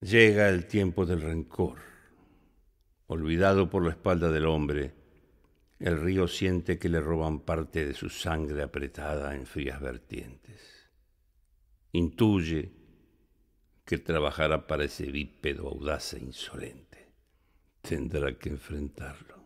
Llega el tiempo del rencor. Olvidado por la espalda del hombre, el río siente que le roban parte de su sangre apretada en frías vertientes. Intuye que trabajará para ese bípedo audaz e insolente. Tendrá que enfrentarlo.